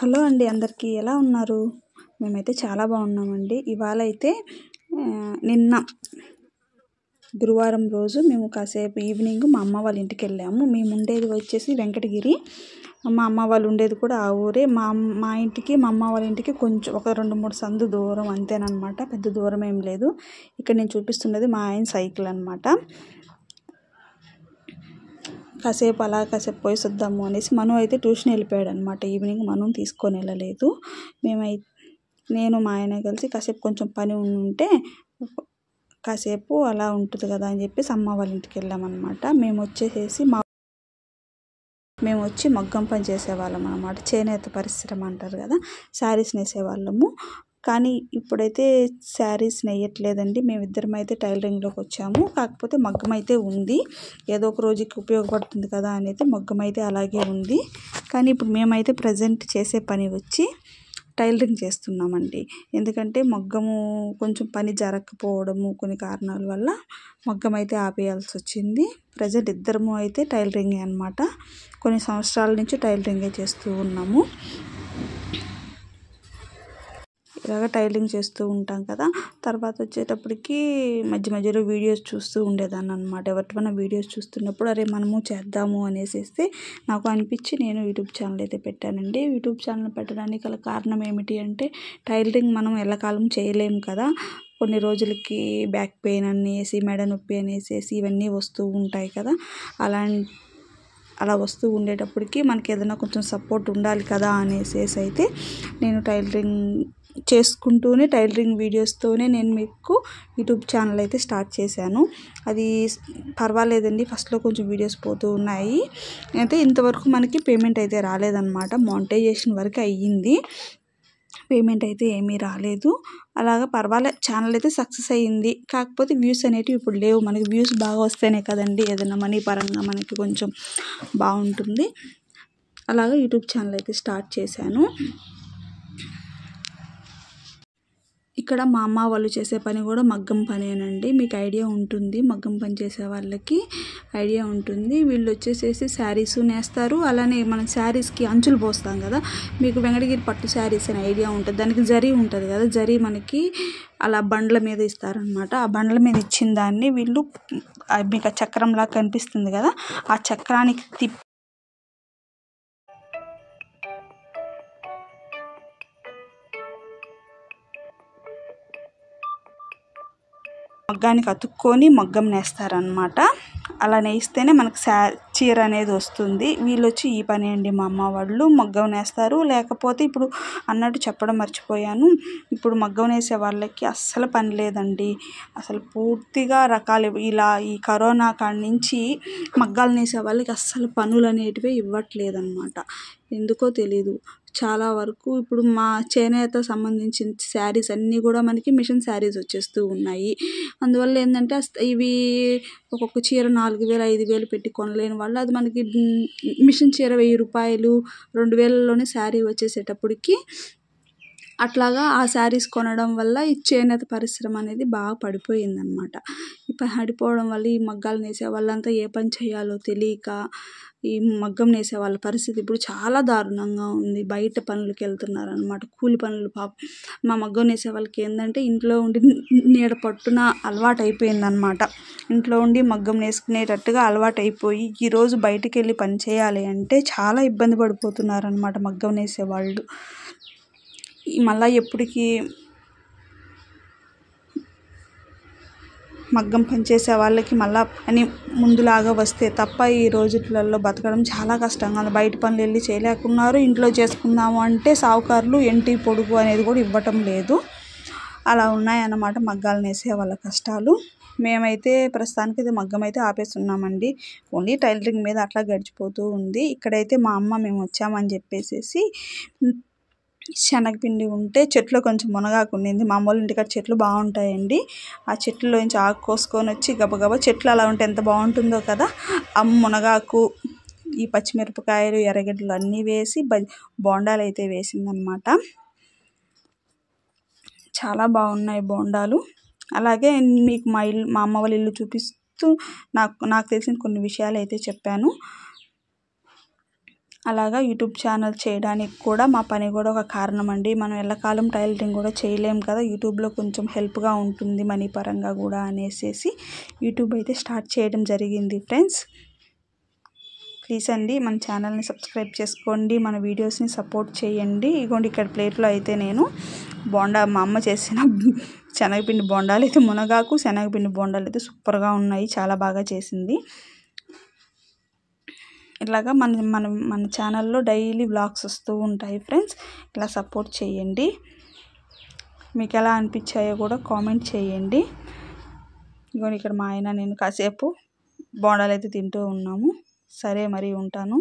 hello అండి అందరికీ ఎలా ఉన్నారు మేమైతే చాలా బాగున్నామండి ఇవాళ అయితే నిన్న గురువారం రోజు మేము కాసేపు ఈవినింగ్ మా అమ్మ వాళ్ళ ఇంటికి వెళ్ళాము మేము ఉండేది వచ్చేసి వెంకటగిరి మా అమ్మ వాళ్ళు ఉండేది కూడా ఆ ఊరే మా మా ఇంటికి మా అమ్మ వాళ్ళ ఇంటికి కొంచెం ఒక రెండు మూడు సందు దూరం అంతేనమాట పెద్ద దూరం ఏం లేదు ఇక్కడ నేను చూపిస్తున్నది మా ఆయన సైకిల్ అనమాట కాసేపు అలా కాసేపు పోయి వద్దాము అనేసి మను అయితే ట్యూషన్ వెళ్ళిపోయాడు అనమాట ఈవినింగ్ మనం తీసుకొని వెళ్ళలేదు మేమై నేను మా ఆయన కలిసి కాసేపు కొంచెం పని ఉంటే కాసేపు అలా ఉంటుంది కదా అని చెప్పేసి అమ్మ వాళ్ళ ఇంటికి వెళ్ళామన్నమాట మేము వచ్చేసేసి మా మేము వచ్చి మగ్గం పని చేసేవాళ్ళం అనమాట చేనేత పరిశ్రమ అంటారు కదా శారీస్ నేసేవాళ్ళము కానీ ఇప్పుడైతే శారీస్ నెయ్యట్లేదండి మేమిద్దరం అయితే టైలరింగ్లోకి వచ్చాము కాకపోతే మగ్గం అయితే ఉంది ఏదో ఒక రోజుకి ఉపయోగపడుతుంది కదా అని అయితే మగ్గం అయితే అలాగే ఉంది కానీ ఇప్పుడు మేమైతే ప్రజెంట్ చేసే పని వచ్చి టైలరింగ్ చేస్తున్నామండి ఎందుకంటే మగ్గము కొంచెం పని జరగకపోవడము కొన్ని కారణాల వల్ల మగ్గం అయితే ఆపేయాల్సి వచ్చింది ప్రజెంట్ ఇద్దరము అయితే టైలరింగే అనమాట కొన్ని సంవత్సరాల నుంచి టైలరింగే చేస్తూ ఉన్నాము ఇలాగ టైలింగ్ చేస్తూ ఉంటాం కదా తర్వాత వచ్చేటప్పటికి మధ్య మధ్యలో వీడియోస్ చూస్తూ ఉండేదాన్ని అనమాట ఎవరివైనా వీడియోస్ చూస్తున్నప్పుడు అరే మనము చేద్దాము అనేసి నాకు అనిపించి నేను యూట్యూబ్ ఛానల్ అయితే పెట్టానండి యూట్యూబ్ ఛానల్ పెట్టడానికి గల కారణం ఏమిటి అంటే టైలరింగ్ మనం ఎల్లకాలం చేయలేము కదా కొన్ని రోజులకి బ్యాక్ పెయిన్ అనేసి మెడ నొప్పి అనేసి ఇవన్నీ వస్తూ ఉంటాయి కదా అలా అలా వస్తూ ఉండేటప్పటికి మనకి ఏదైనా కొంచెం సపోర్ట్ ఉండాలి కదా అనేసి అయితే నేను టైలరింగ్ చేసుకుంటూనే టైలరింగ్ వీడియోస్తోనే నేను మీకు యూట్యూబ్ ఛానల్ అయితే స్టార్ట్ చేశాను అది పర్వాలేదండి ఫస్ట్లో కొంచెం వీడియోస్ పోతూ ఉన్నాయి అయితే ఇంతవరకు మనకి పేమెంట్ అయితే రాలేదన్నమాట మానిటైజేషన్ వరకు అయ్యింది పేమెంట్ అయితే ఏమీ రాలేదు అలాగ పర్వాలే ఛానల్ అయితే సక్సెస్ అయ్యింది కాకపోతే వ్యూస్ అనేటివి ఇప్పుడు లేవు మనకి వ్యూస్ బాగా వస్తేనే కదండి ఏదైనా మనీ పరంగా మనకి కొంచెం బాగుంటుంది అలాగే యూట్యూబ్ ఛానల్ అయితే స్టార్ట్ చేశాను ఇక్కడ మా అమ్మ వాళ్ళు చేసే పని కూడా మగ్గం పనేనండి మీకు ఐడియా ఉంటుంది మగ్గం పని చేసే వాళ్ళకి ఐడియా ఉంటుంది వీళ్ళు వచ్చేసేసి శారీస్ నేస్తారు అలానే మనం శారీస్కి అంచులు పోస్తాం కదా మీకు వెంకటగిరి పట్టు శారీస్ అనే ఐడియా ఉంటుంది దానికి జరీ ఉంటుంది కదా జరీ మనకి అలా బండ్ల మీద ఇస్తారనమాట ఆ బండ్ల మీద ఇచ్చిన దాన్ని వీళ్ళు మీకు ఆ చక్రంలా కనిపిస్తుంది కదా ఆ చక్రానికి తిప్పి మగ్గానికి అతుక్కొని మగ్గం నేస్తారనమాట అలా నేస్తేనే మనకు శా చీర అనేది వస్తుంది వీళ్ళు వచ్చి ఈ పని అండి మా అమ్మ వాళ్ళు మగ్గం నేస్తారు లేకపోతే ఇప్పుడు అన్నట్టు చెప్పడం మర్చిపోయాను ఇప్పుడు మగ్గం నేసే వాళ్ళకి అస్సలు పని లేదండి అసలు పూర్తిగా రకాలు ఇలా ఈ కరోనా కాడి నుంచి మగ్గాలు నేసే వాళ్ళకి అస్సలు పనులు అనేటివి ఇవ్వట్లేదన్నమాట ఎందుకో తెలీదు చాలా వరకు ఇప్పుడు మా చేనేత సంబంధించిన శారీస్ అన్నీ కూడా మనకి మిషన్ శారీస్ వచ్చేస్తూ ఉన్నాయి అందువల్ల ఏంటంటే ఇవి ఒక్కొక్క చీర నాలుగు వేలు ఐదు వేలు పెట్టి కొనలేని వాళ్ళు అది మనకి మిషన్ చీర వెయ్యి రూపాయలు రెండు వేలలోనే శారీ వచ్చేసేటప్పటికి అట్లాగా ఆ శారీస్ కొనడం వల్ల ఈ చేనేత పరిశ్రమ అనేది బాగా పడిపోయిందనమాట ఈ పడిపోవడం వల్ల ఈ మగ్గాలు నేసే వాళ్ళంతా ఏ పని చేయాలో తెలియక ఈ మగ్గం నేసే వాళ్ళ పరిస్థితి ఇప్పుడు చాలా దారుణంగా ఉంది బయట పనులకు వెళ్తున్నారనమాట కూలి పనులు పాప మా మగ్గం నేసే వాళ్ళకి ఏంటంటే ఇంట్లో ఉండి నీడ పట్టున అలవాటు అయిపోయిందనమాట ఇంట్లో ఉండి మగ్గం నేసుకునేటట్టుగా అలవాటు అయిపోయి ఈరోజు బయటకు వెళ్ళి పని చేయాలి అంటే చాలా ఇబ్బంది పడిపోతున్నారనమాట మగ్గం నేసే వాళ్ళు మళ్ళీ ఎప్పటికీ మగ్గం పని చేసే వాళ్ళకి మళ్ళీ అని ముందులాగా వస్తే తప్ప ఈ రోజులలో బతకడం చాలా కష్టంగా బయట పనులు వెళ్ళి చేయలేకున్నారు ఇంట్లో చేసుకుందాము అంటే సావుకారులు ఎంటి పొడుగు అనేది కూడా ఇవ్వటం లేదు అలా ఉన్నాయన్నమాట మగ్గాలు నేసే వాళ్ళ కష్టాలు మేమైతే ప్రస్తుతానికి అయితే మగ్గం అయితే ఆపేస్తున్నామండి ఓన్లీ టైలరింగ్ మీద అట్లా గడిచిపోతూ ఉంది ఇక్కడైతే మా అమ్మ మేము వచ్చామని చెప్పేసేసి శనగపిండి ఉంటే చెట్లో కొంచెం మునగాకు ఉండింది మా అమ్మోళ్ళ ఇంటికాడ చెట్లు బాగుంటాయండి ఆ చెట్లలోంచి ఆకు కోసుకొని వచ్చి గబగబా చెట్లు అలా ఉంటే ఎంత బాగుంటుందో కదా ఆ మునగాకు ఈ పచ్చిమిరపకాయలు ఎర్రగడ్డలు అన్నీ వేసి బోండాలు అయితే వేసిందనమాట చాలా బాగున్నాయి బోండాలు అలాగే మీకు మా ఇల్లు మా అమ్మ వాళ్ళ ఇల్లు చూపిస్తూ నాకు నాకు తెలిసిన కొన్ని విషయాలు అయితే చెప్పాను అలాగా యూట్యూబ్ ఛానల్ చేయడానికి కూడా మా పని కూడా ఒక కారణం అండి మనం ఎల్లకాలం టైలరింగ్ కూడా చేయలేం కదా యూట్యూబ్లో కొంచెం హెల్ప్గా ఉంటుంది మనీ పరంగా కూడా అనేసి యూట్యూబ్ అయితే స్టార్ట్ చేయడం జరిగింది ఫ్రెండ్స్ ప్లీజ్ అండి మన ఛానల్ని సబ్స్క్రైబ్ చేసుకోండి మన వీడియోస్ని సపోర్ట్ చేయండి ఇగోండి ఇక్కడ ప్లేట్లో అయితే నేను బోండా మా అమ్మ చేసిన శనగపిండి బోండాలు అయితే మునగాకు శనగపిండి బోండాలు అయితే సూపర్గా ఉన్నాయి చాలా బాగా చేసింది ఇలాగా మన మన మన ఛానల్లో డైలీ బ్లాగ్స్ వస్తూ ఉంటాయి ఫ్రెండ్స్ ఇలా సపోర్ట్ చేయండి మీకు ఎలా అనిపించాయో కూడా కామెంట్ చేయండి ఇగో ఇక్కడ మా ఆయన నేను కాసేపు బోండాలు అయితే తింటూ ఉన్నాము సరే మరి ఉంటాను